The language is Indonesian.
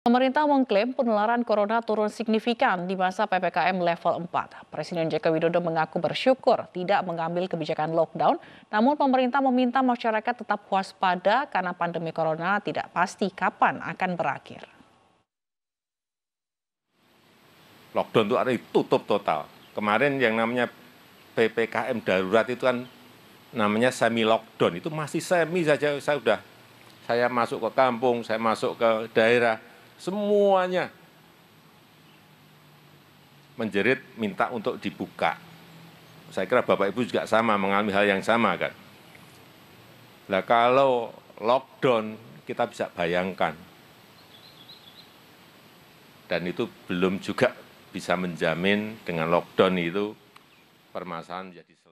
Pemerintah mengklaim penularan corona turun signifikan di masa PPKM level 4. Presiden Joko Widodo mengaku bersyukur tidak mengambil kebijakan lockdown, namun pemerintah meminta masyarakat tetap waspada karena pandemi corona tidak pasti kapan akan berakhir. Lockdown itu artinya tutup total. Kemarin yang namanya PPKM darurat itu kan namanya semi lockdown, itu masih semi saja saya sudah saya masuk ke kampung, saya masuk ke daerah, semuanya menjerit minta untuk dibuka. Saya kira Bapak Ibu juga sama mengalami hal yang sama kan. Nah kalau lockdown kita bisa bayangkan dan itu belum juga bisa menjamin dengan lockdown itu permasalahan menjadi selesai.